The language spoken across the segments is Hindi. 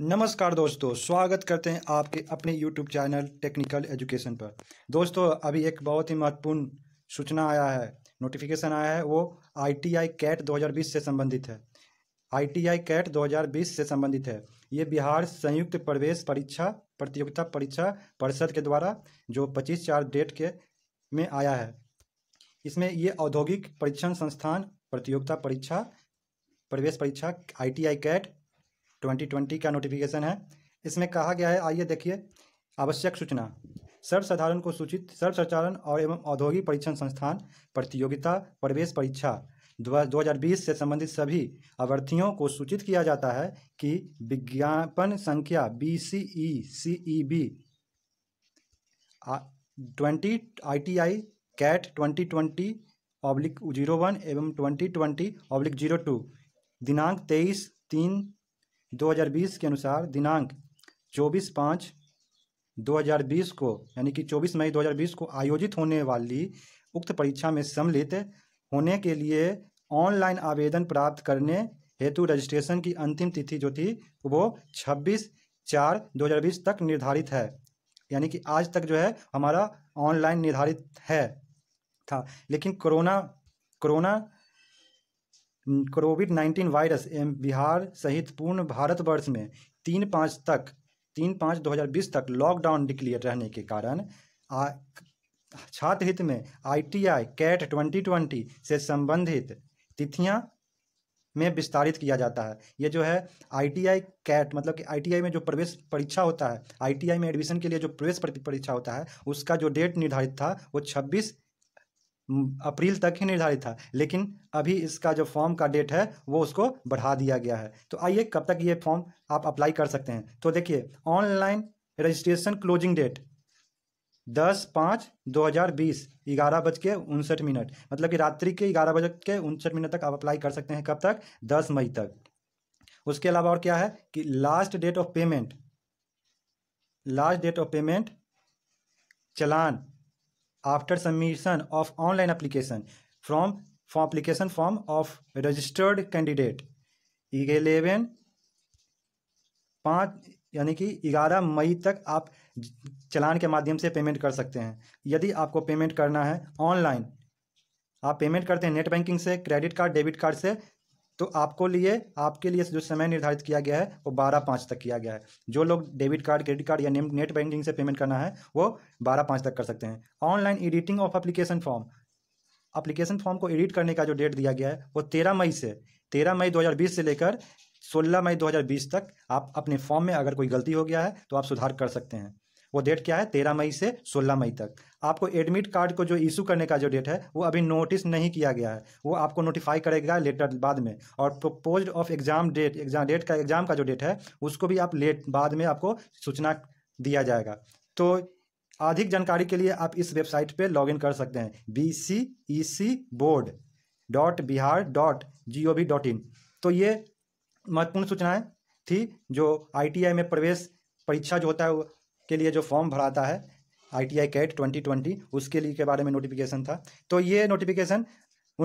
नमस्कार दोस्तों स्वागत करते हैं आपके अपने यूट्यूब चैनल टेक्निकल एजुकेशन पर दोस्तों अभी एक बहुत ही महत्वपूर्ण सूचना आया है नोटिफिकेशन आया है वो आई कैट 2020 से संबंधित है आई कैट 2020 से संबंधित है ये बिहार संयुक्त प्रवेश परीक्षा प्रतियोगिता परीक्षा परिषद के द्वारा जो 25 चार डेट के में आया है इसमें ये औद्योगिक परीक्षण संस्थान प्रतियोगिता परीक्षा प्रवेश परीक्षा आई कैट 2020 का नोटिफिकेशन है इसमें कहा गया है आइए देखिए आवश्यक सूचना सर्वसाधारण को सूचित सर्वसंचालन और एवं औद्योगिक परीक्षण संस्थान प्रतियोगिता प्रवेश परीक्षा 2020 से संबंधित सभी अभ्यर्थियों को सूचित किया जाता है कि विज्ञापन संख्या B C E C E B twenty I T I cat twenty twenty oblique zero one एवं twenty twenty oblique zero two दिनांक तेईस तीन 2020 के अनुसार दिनांक 24 पाँच 2020 को यानी कि 24 मई 2020 को आयोजित होने वाली उक्त परीक्षा में सम्मिलित होने के लिए ऑनलाइन आवेदन प्राप्त करने हेतु रजिस्ट्रेशन की अंतिम तिथि जो थी वो 26 चार 2020 तक निर्धारित है यानी कि आज तक जो है हमारा ऑनलाइन निर्धारित है था लेकिन corona corona covid nineteen virus एवं बिहार सहित पूर्ण भारतवर्ष में तीन पाँच तक तीन पाँच दो हज़ार बीस तक लॉकडाउन डिक्लेयर रहने के कारण आ छात्र हित में आईटीआई कैट ट्वेंटी ट्वेंटी से संबंधित तिथियां में विस्तारित किया जाता है ये जो है आईटीआई कैट मतलब कि आईटीआई में जो प्रवेश परीक्षा होता है आईटीआई में एडमिशन के लिए जो प्रवेश परीक्षा होता है उसका जो डेट निर्धारित था वो छब्बीस अप्रैल तक ही निर्धारित था लेकिन अभी इसका जो फॉर्म का डेट है वो उसको बढ़ा दिया गया है तो आइए कब तक ये फॉर्म आप अप्लाई कर सकते हैं तो देखिए ऑनलाइन रजिस्ट्रेशन क्लोजिंग डेट दस पाँच दो हज़ार बीस ग्यारह बज के उनसठ मिनट मतलब कि रात्रि के ग्यारह बज के उनसठ मिनट तक आप अप्लाई कर सकते हैं कब तक दस मई तक उसके अलावा और क्या है कि last date of payment last date of payment challan after submission of online application from for application form of registered candidate eleven पाँच यानी कि ग्यारह मई तक आप चलान के माध्यम से पेमेंट कर सकते हैं यदि आपको पेमेंट करना है ऑनलाइन आप पेमेंट करते हैं नेट बैंकिंग से क्रेडिट कार्ड डेबिट कार्ड से तो आपको लिए आपके लिए जो समय निर्धारित किया गया है वो बारह पाँच तक किया गया है जो लोग डेबिट कार्ड क्रेडिट कार्ड या नेट बैंकिंग से पेमेंट करना है वो बारह पाँच तक कर सकते हैं online editing of application form application form को एडिट करने का जो डेट दिया गया है वो तेरह मई से तेरह मई दो से लेकर सोलह मई दो तक आप अपने फॉर्म में अगर कोई गलती हो गया है तो आप सुधार कर सकते हैं वो डेट क्या है तेरह मई से सोलह मई तक आपको एडमिट कार्ड को जो इशू करने का जो डेट है वो अभी नोटिस नहीं किया गया है वो आपको नोटिफाई करेगा लेटर बाद में और purpose of exam date exam date का एग्जाम का जो डेट है उसको भी आप लेट बाद में आपको सूचना दिया जाएगा तो अधिक जानकारी के लिए आप इस वेबसाइट पे इन कर सकते हैं B C E C board dot Bihar dot G O V dot in तो ये महत्वपूर्ण सूचनाएँ थी जो आईटीआई में प्रवेश परीक्षा जो होता है के लिए जो फॉर्म भराता है I T I cat twenty twenty उसके लिए के बारे में नोटिफिकेशन था तो ये नोटिफिकेशन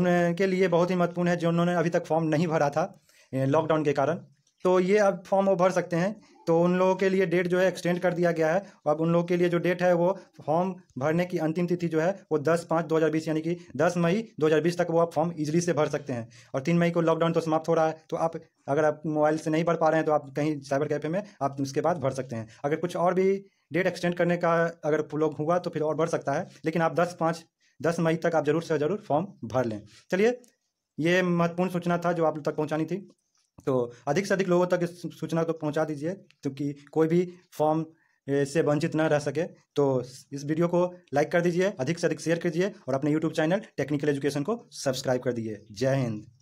उनके लिए बहुत ही महत्वपूर्ण है जिन्होंने अभी तक फॉर्म नहीं भरा था लॉकडाउन के कारण तो ये अब फॉर्म वो भर सकते हैं तो उन लोगों के लिए डेट जो है एक्सटेंड कर दिया गया है अब उन लोगों के लिए जो डेट है वो फॉर्म भरने की अंतिम तिथि जो है वो 10 पाँच 2020 यानी कि 10 मई 2020 तक वो आप फॉर्म इजीली से भर सकते हैं और तीन मई को लॉकडाउन तो समाप्त हो रहा है तो आप अगर आप मोबाइल से नहीं भर पा रहे हैं तो आप कहीं साइबर कैफे में आप उसके बाद भर सकते हैं अगर कुछ और भी डेट एक्सटेंड करने का अगर लोग हुआ तो फिर और भर सकता है लेकिन आप दस पाँच दस मई तक आप जरूर से जरूर फॉर्म भर लें चलिए ये महत्वपूर्ण सूचना था जो आप तक पहुँचानी थी तो अधिक से अधिक लोगों तक इस सूचना को पहुंचा दीजिए क्योंकि कोई भी फॉर्म से वंचित ना रह सके तो इस वीडियो को लाइक कर दीजिए अधिक से अधिक शेयर कीजिए और अपने यूट्यूब चैनल टेक्निकल एजुकेशन को सब्सक्राइब कर दीजिए जय हिंद